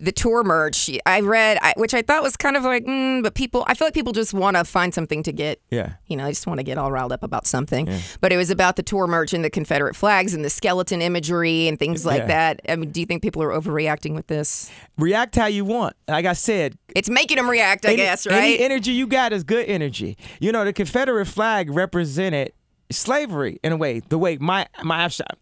the tour merch I read, I, which I thought was kind of like, mm, but people, I feel like people just want to find something to get. Yeah. You know, they just want to get all riled up about something. Yeah. But it was about the tour merch and the Confederate flags and the skeleton imagery and things like yeah. that. I mean, do you think people are overreacting with this? React how you want. Like I said, it's making them react, I any, guess, right? Any energy you got is good energy. You know, the Confederate flag represented slavery in a way, the way my, my abstract,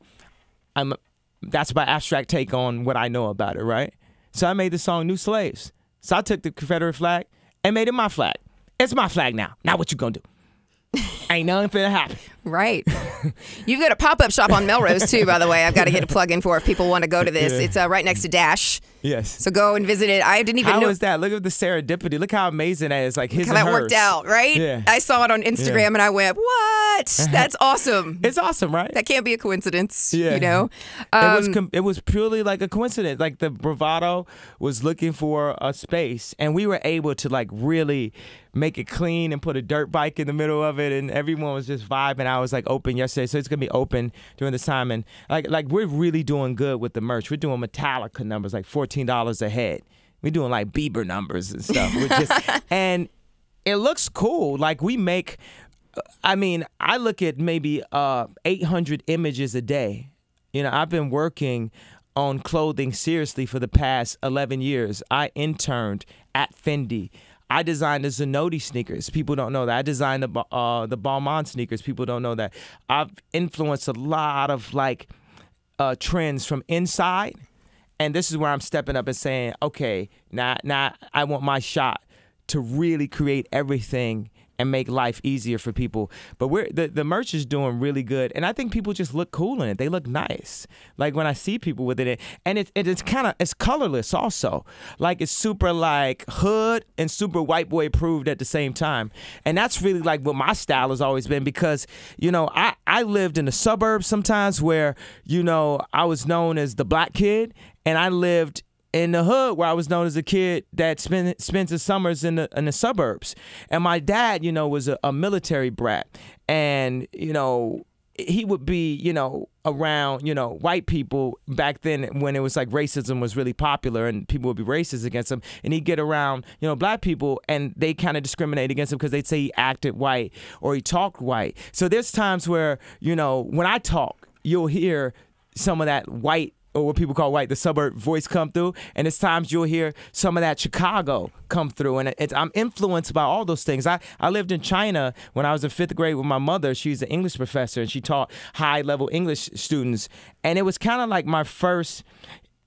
I'm, that's my abstract take on what I know about it, right? So I made the song New Slaves. So I took the Confederate flag and made it my flag. It's my flag now. Now what you gonna do? Ain't nothing finna happen. Right. You've got a pop up shop on Melrose too, by the way. I've got to get a plug in for if people want to go to this. Yeah. It's uh, right next to Dash. Yes. So go and visit it. I didn't even how know. How is that? Look at the serendipity. Look how amazing that is. Like his Look how that worked out, right? Yeah. I saw it on Instagram yeah. and I went, "What? Uh-huh. That's awesome." it's awesome, right? That can't be a coincidence. Yeah. You know, um, it was um, it was purely like a coincidence. Like the bravado was looking for a space, and we were able to like really make it clean and put a dirt bike in the middle of it and everyone was just vibing i was like open yesterday so it's gonna be open during this time and like like we're really doing good with the merch we're doing metallica numbers like 14 $14 a head. We're doing like Bieber numbers and stuff. and it looks cool. Like we make, I mean, I look at maybe uh, 800 images a day. You know, I've been working on clothing seriously for the past 11 years. I interned at Fendi. I designed the Zanotti sneakers. People don't know that. I designed the uh, the Balmain sneakers. People don't know that. I've influenced a lot of like uh, trends from inside and this is where I'm stepping up and saying, okay, now, now I want my shot to really create everything and make life easier for people. But we're the, the merch is doing really good, and I think people just look cool in it. They look nice. Like when I see people with it, and it's it, it's kind of it's colorless also. Like it's super like hood and super white boy approved at the same time, and that's really like what my style has always been because you know I I lived in the suburbs sometimes where you know I was known as the black kid, and I lived in the hood where I was known as a kid that spent spent the summers in the in the suburbs. And my dad, you know, was a, a military brat, and you know he would be, you know, around, you know, white people back then when it was like racism was really popular and people would be racist against him. And he'd get around, you know, black people and they kind of discriminate against him because they'd say he acted white or he talked white. So there's times where, you know, when I talk, you'll hear some of that white or what people call white, the suburb voice come through. And it's times you'll hear some of that Chicago come through. And I'm influenced by all those things. I, I lived in China when I was in fifth grade with my mother. She's an English professor and she taught high level English students. And it was kind of like my first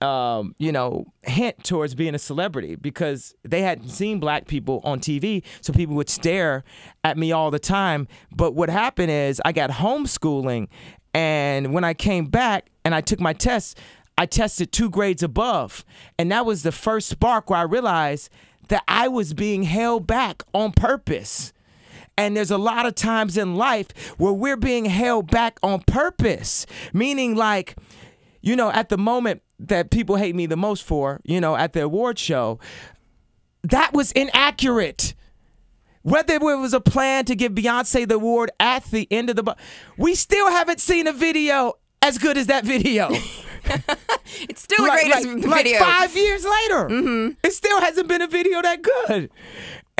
um, you know, hint towards being a celebrity because they hadn't seen black people on TV, so people would stare at me all the time. But what happened is I got homeschooling, and when I came back and I took my tests, I tested two grades above. And that was the first spark where I realized that I was being held back on purpose. And there's a lot of times in life where we're being held back on purpose, meaning, like, you know, at the moment that people hate me the most for, you know, at the award show, that was inaccurate. Whether it was a plan to give Beyonce the award at the end of the, we still haven't seen a video as good as that video. it's still like, the greatest like, video. Like five years later, mm -hmm. it still hasn't been a video that good.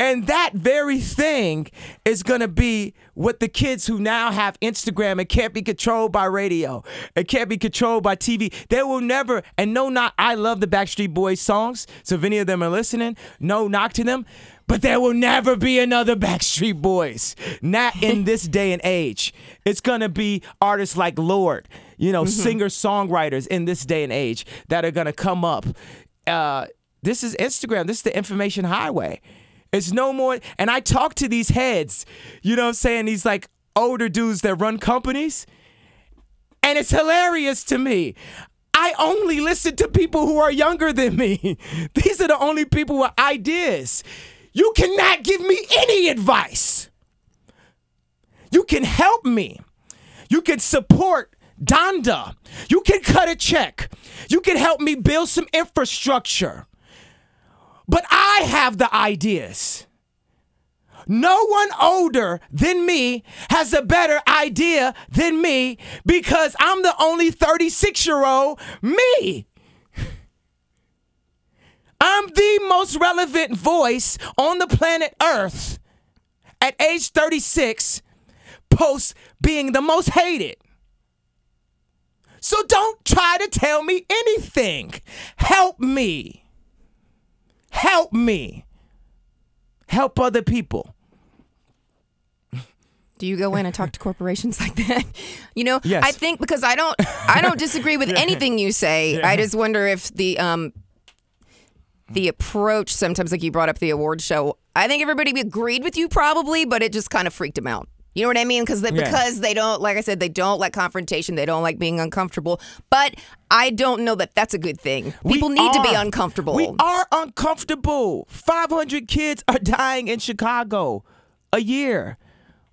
And that very thing is going to be what the kids who now have Instagram and can't be controlled by radio it can't be controlled by TV, they will never, and no, not I love the Backstreet Boys songs. So if any of them are listening, no knock to them. But there will never be another Backstreet Boys. Not in this day and age. It's going to be artists like Lord, you know, mm -hmm. singer songwriters in this day and age that are going to come up. Uh, this is Instagram. This is the information highway. It's no more. And I talk to these heads, you know what I'm saying? These like older dudes that run companies. And it's hilarious to me. I only listen to people who are younger than me. These are the only people with ideas. You cannot give me any advice. You can help me. You can support Donda. You can cut a check. You can help me build some infrastructure. But I have the ideas. No one older than me has a better idea than me because I'm the only 36 year old me. I'm the most relevant voice on the planet Earth at age 36, post being the most hated. So don't try to tell me anything. Help me. Help me. Help other people. Do you go in and talk to corporations like that? You know, yes. I think because I don't, I don't disagree with yeah. anything you say. Yeah. I just wonder if the um, the approach sometimes, like you brought up the award show. I think everybody agreed with you probably, but it just kind of freaked him out. You know what I mean? Because they, yeah. because they don't, like I said, they don't like confrontation. They don't like being uncomfortable. But I don't know that that's a good thing. People we need are, to be uncomfortable. We are uncomfortable. 500 kids are dying in Chicago a year.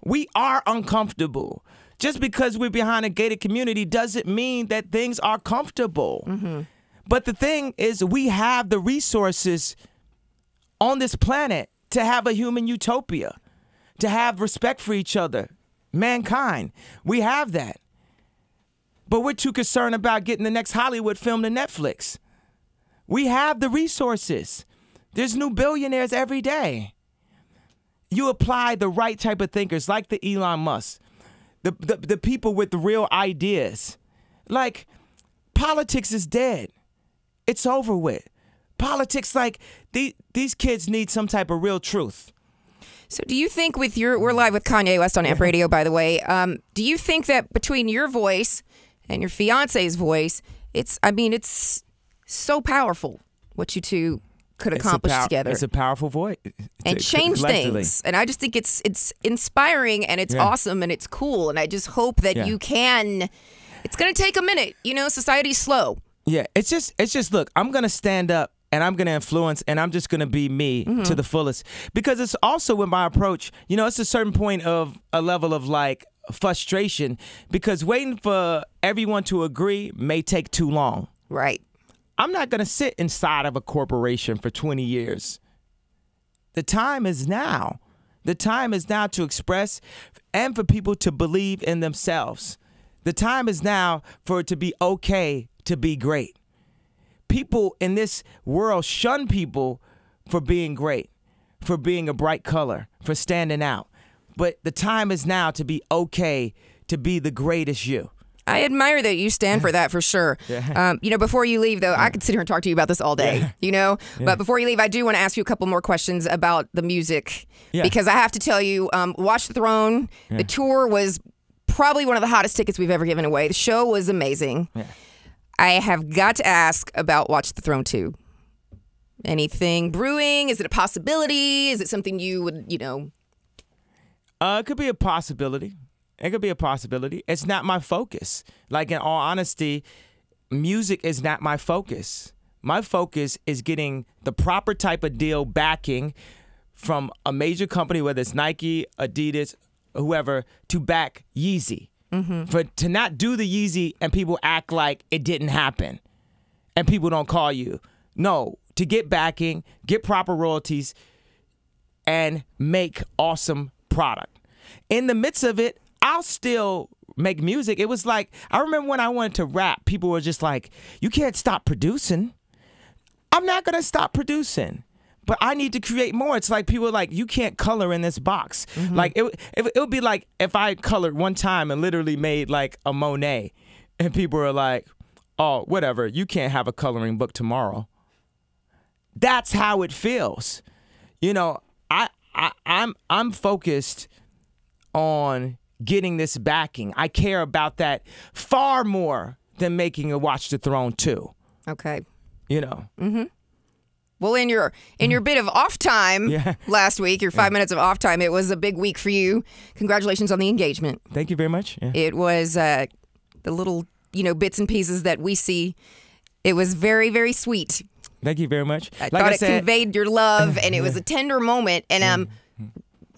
We are uncomfortable. Just because we're behind a gated community doesn't mean that things are comfortable. Mm -hmm. But the thing is, we have the resources on this planet to have a human utopia to have respect for each other, mankind. We have that. But we're too concerned about getting the next Hollywood film to Netflix. We have the resources. There's new billionaires every day. You apply the right type of thinkers, like the Elon Musk, the, the, the people with the real ideas. Like, politics is dead. It's over with. Politics, like, the, these kids need some type of real truth. So, do you think with your we're live with Kanye West on Amp Radio, by the way? Um, do you think that between your voice and your fiance's voice, it's I mean, it's so powerful what you two could accomplish it's together. It's a powerful voice and change things. And I just think it's it's inspiring and it's yeah. awesome and it's cool. And I just hope that yeah. you can. It's gonna take a minute, you know. Society's slow. Yeah, it's just it's just look. I'm gonna stand up and I'm going to influence and I'm just going to be me mm-hmm. to the fullest. Because it's also with my approach, you know, it's a certain point of a level of like frustration because waiting for everyone to agree may take too long. Right. I'm not going to sit inside of a corporation for 20 years. The time is now. The time is now to express and for people to believe in themselves. The time is now for it to be okay to be great people in this world shun people for being great, for being a bright color, for standing out. But the time is now to be okay to be the greatest you. I admire that you stand for that for sure. Yeah. Um, you know, before you leave, though, yeah. I could sit here and talk to you about this all day, yeah. you know? But before you leave, I do want to ask you a couple more questions about the music because I have to tell you, um, Watch the Throne, the tour was probably one of the hottest tickets we've ever given away. The show was amazing. I have got to ask about Watch the Throne 2. Anything brewing? Is it a possibility? Is it something you would, you know? Uh, it could be a possibility. It could be a possibility. It's not my focus. Like, in all honesty, music is not my focus. My focus is getting the proper type of deal backing from a major company, whether it's Nike, Adidas, whoever, to back Yeezy. Mm-hmm. For to not do the Yeezy and people act like it didn't happen and people don't call you. No, to get backing, get proper royalties, and make awesome product. In the midst of it, I'll still make music. It was like, I remember when I wanted to rap, people were just like, you can't stop producing. I'm not going to stop producing but I need to create more. It's like people like, you can't color in this box. Mm -hmm. Like it, it, it would be like if I colored one time and literally made like a Monet, and people are like, oh, whatever, you can't have a coloring book tomorrow. That's how it feels. You know, I, I I'm I'm focused on getting this backing. I care about that far more than making a Watch the Throne 2. Okay. You know. Mm-hmm. Well, in your in your mm. bit of off time yeah. last week, your five yeah. minutes of off time, it was a big week for you. Congratulations on the engagement. Thank you very much. Yeah. It was uh, the little you know bits and pieces that we see. It was very very sweet. Thank you very much. I like thought I it conveyed your love, and it was a tender moment. And um,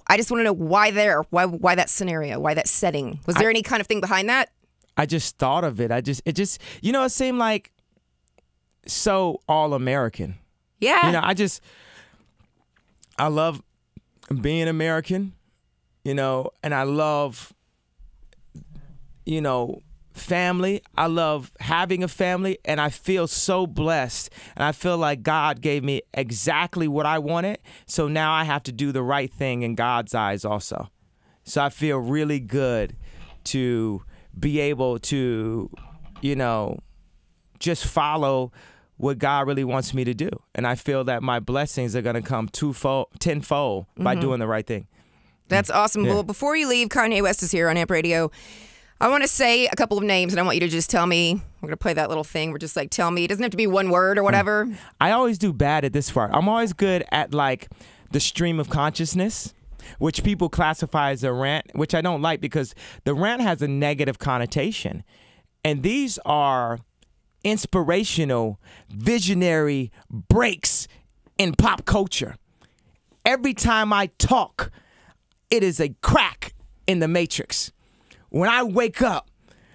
I just want to know why there, why why that scenario, why that setting. Was there I, any kind of thing behind that? I just thought of it. I just it just you know it seemed like so all American yeah. You know, I just I love being American, you know, and I love you know, family. I love having a family and I feel so blessed. And I feel like God gave me exactly what I wanted. So now I have to do the right thing in God's eyes also. So I feel really good to be able to, you know, just follow what God really wants me to do. And I feel that my blessings are going to come twofold, tenfold mm-hmm. by doing the right thing. That's awesome. Yeah. Well, before you leave, Kanye West is here on Amp Radio. I want to say a couple of names, and I want you to just tell me. We're gonna play that little thing. We're just like, tell me. It doesn't have to be one word or mm. whatever. I always do bad at this part. I'm always good at like the stream of consciousness, which people classify as a rant, which I don't like because the rant has a negative connotation, and these are inspirational, visionary breaks in pop culture. Every time I talk, it is a crack in the matrix. When I wake up,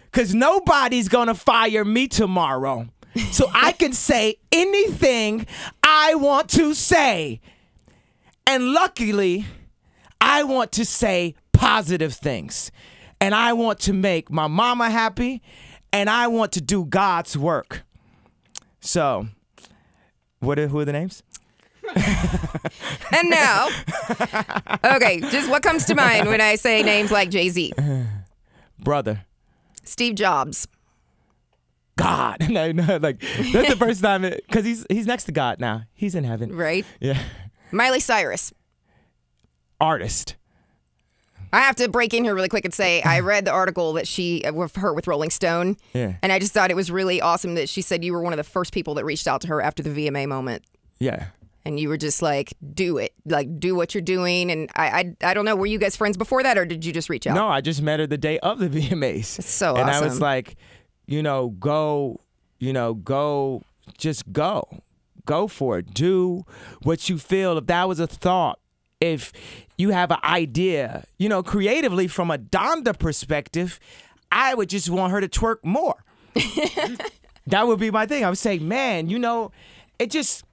because nobody's going to fire me tomorrow. So I can say anything I want to say. And luckily, I want to say positive things. And I want to make my mama happy and I want to do God's work. So, what are, who are the names? and now, okay, just what comes to mind when I say names like Jay Z? Brother. Steve Jobs. God. no, no, like that's the first time because he's he's next to God now. He's in heaven. Right. Yeah. Miley Cyrus. Artist. I have to break in here really quick and say I read the article that she uh, with her with Rolling Stone. Yeah. And I just thought it was really awesome that she said you were one of the first people that reached out to her after the VMA moment. Yeah. And you were just like, do it, like do what you're doing. And I, I, I don't know, were you guys friends before that, or did you just reach out? No, I just met her the day of the VMAs. so and awesome. I was like, you know, go, you know, go, just go, go for it, do what you feel. If that was a thought, if you have an idea, you know, creatively from a Donda perspective, I would just want her to twerk more. that would be my thing. I would say, man, you know, it just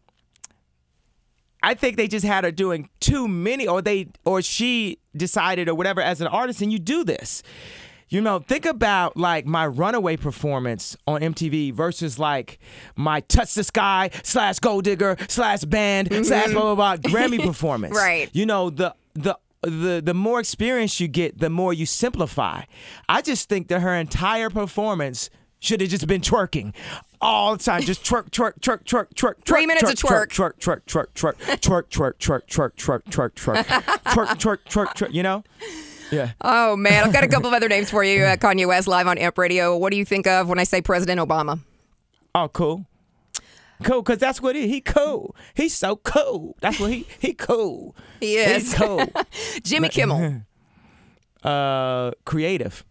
I think they just had her doing too many or they or she decided or whatever as an artist and you do this. You know, think about like my runaway performance on MTV versus like my touch the sky slash gold digger slash band mm -hmm. slash blah blah blah Grammy performance. right. You know, the the the the more experience you get, the more you simplify. I just think that her entire performance should have just been twerking all the time. Just twerk, twerk, twerk, twerk, twerk, twerk. Three minutes of twerk. Twerk, twerk, twerk, twerk, twerk, twerk, twerk, twerk, twerk, twerk, twerk, twerk, twerk, twerk, twerk. You know. Yeah. Oh man, I've got a couple of other names for you. Kanye West live on Amp Radio. What do you think of when I say President Obama? Oh, cool cool because that's what he he cool. He's so cool. That's what he he cool. Yes, he's cool. Jimmy but, Kimmel. Uh, creative.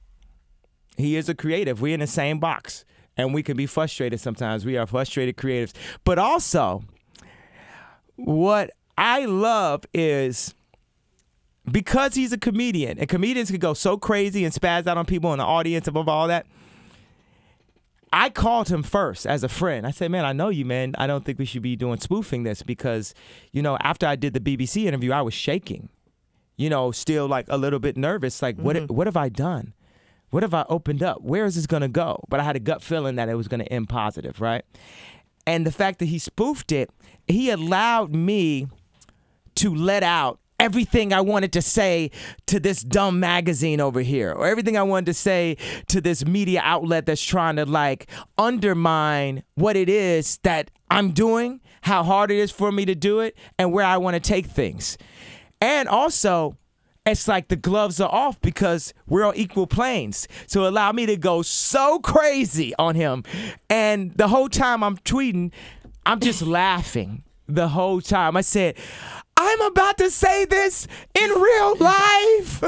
He is a creative. We're in the same box, and we can be frustrated sometimes. We are frustrated creatives, but also, what I love is because he's a comedian, and comedians can go so crazy and spaz out on people in the audience above all that I called him first as a friend. I said, "Man, I know you, man. I don't think we should be doing spoofing this because, you know, after I did the BBC interview, I was shaking, you know, still like a little bit nervous. Like, mm -hmm. what mm-hmm. what have I done? What have I opened up? Where is this gonna go? But I had a gut feeling that it was gonna end positive, right? And the fact that he spoofed it, he allowed me to let out everything I wanted to say to this dumb magazine over here, or everything I wanted to say to this media outlet that's trying to like undermine what it is that I'm doing, how hard it is for me to do it, and where I want to take things. And also, it's like the gloves are off because we're on equal planes. So allow me to go so crazy on him. And the whole time I'm tweeting, I'm just laughing the whole time. I said, I'm about to say this in real life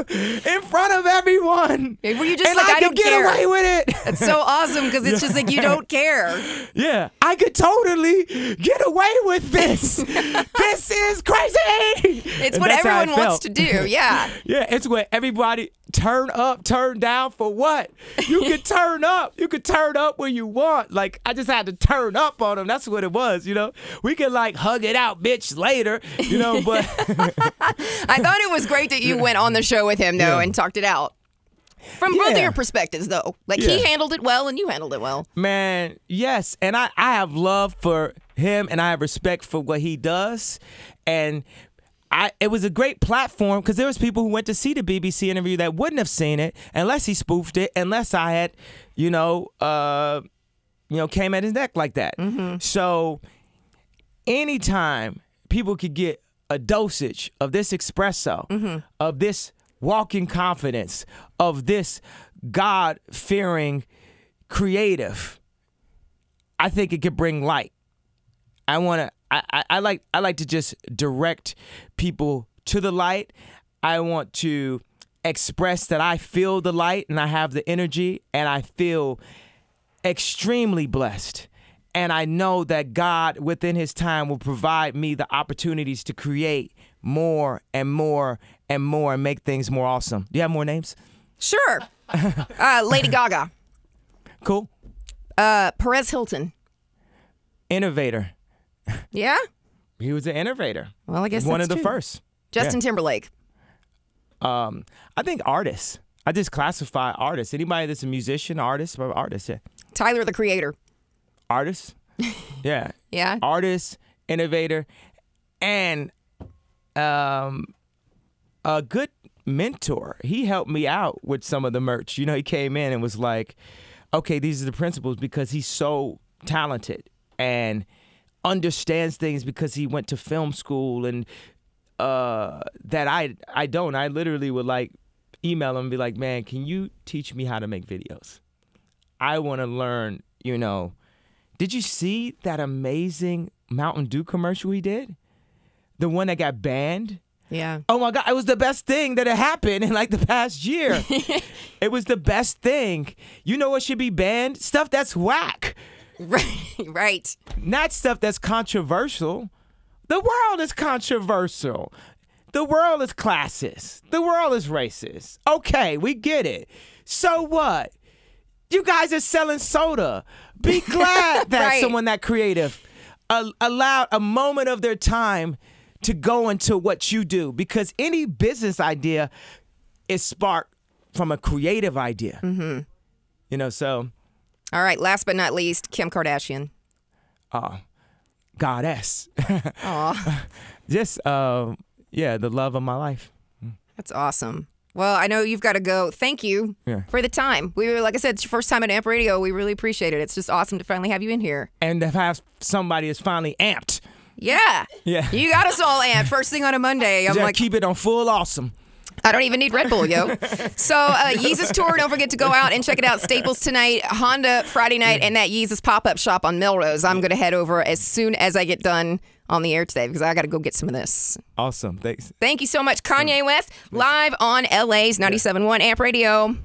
in front of everyone. Were you just and like, I, I get care. away with it? It's so awesome because it's just like you don't care. Yeah, I could totally get away with this. this is crazy. It's and what everyone wants to do. Yeah. yeah, it's what everybody turn up, turn down for what? You could turn up. You could turn up when you want. Like I just had to turn up on him. That's what it was, you know. We could like hug it out, bitch, later, you know. But I thought it was great that you went on the show with him though yeah. and talked it out. From yeah. both of your perspectives, though, like yeah. he handled it well and you handled it well. Man, yes, and I I have love for him and I have respect for what he does, and I, it was a great platform because there was people who went to see the BBC interview that wouldn't have seen it unless he spoofed it, unless I had, you know, uh, you know, came at his neck like that. Mm-hmm. So, anytime people could get a dosage of this espresso, mm-hmm. of this walking confidence, of this God fearing creative, I think it could bring light. I want to I, I, like I like to just direct people to the light. I want to express that I feel the light and I have the energy and I feel extremely blessed. And I know that God within his time will provide me the opportunities to create more and more and more and make things more awesome. Do you have more names? Sure. uh, Lady Gaga. Cool. Uh, Perez Hilton. Innovator. Yeah. He was an innovator. Well, I guess one of the true. first. Justin yeah. Timberlake. Um, I think artists. I just classify artists. Anybody that's a musician, artist, artist. Yeah. Tyler the Creator. Artist. yeah. yeah. Artist, innovator, and um, a good mentor. He helped me out with some of the merch. You know, he came in and was like, "Okay, these are the principles," because he's so talented and understands things because he went to film school and uh, that I I don't. I literally would like email him and be like, "Man, can you teach me how to make videos? I want to learn." You know, did you see that amazing Mountain Dew commercial he did? The one that got banned. Yeah. Oh my God, it was the best thing that had happened in like the past year. it was the best thing. You know what should be banned? Stuff that's whack. Right, right. Not stuff that's controversial. The world is controversial. The world is classist. The world is racist. Okay, we get it. So what? You guys are selling soda. Be glad that right. someone that creative allowed a moment of their time to go into what you do because any business idea is sparked from a creative idea. Mm -hmm. You know, so all right, last but not least, Kim Kardashian. Uh, goddess. Aw. Just, uh, yeah, the love of my life. That's awesome. Well, I know you've got to go. Thank you yeah. for the time. We were, like I said, it's your first time at Amp Radio. We really appreciate it. It's just awesome to finally have you in here. And to have somebody is finally amped. Yeah. Yeah. You got us all amped first thing on a Monday. I'm like, keep it on full awesome. I don't even need Red Bull, yo. so uh, Yeezus tour. Don't forget to go out and check it out. Staples tonight, Honda Friday night, and that Yeezus pop up shop on Melrose. I'm gonna head over as soon as I get done on the air today because I got to go get some of this. Awesome, thanks. Thank you so much, Kanye West, live on LA's 97.1 Amp Radio.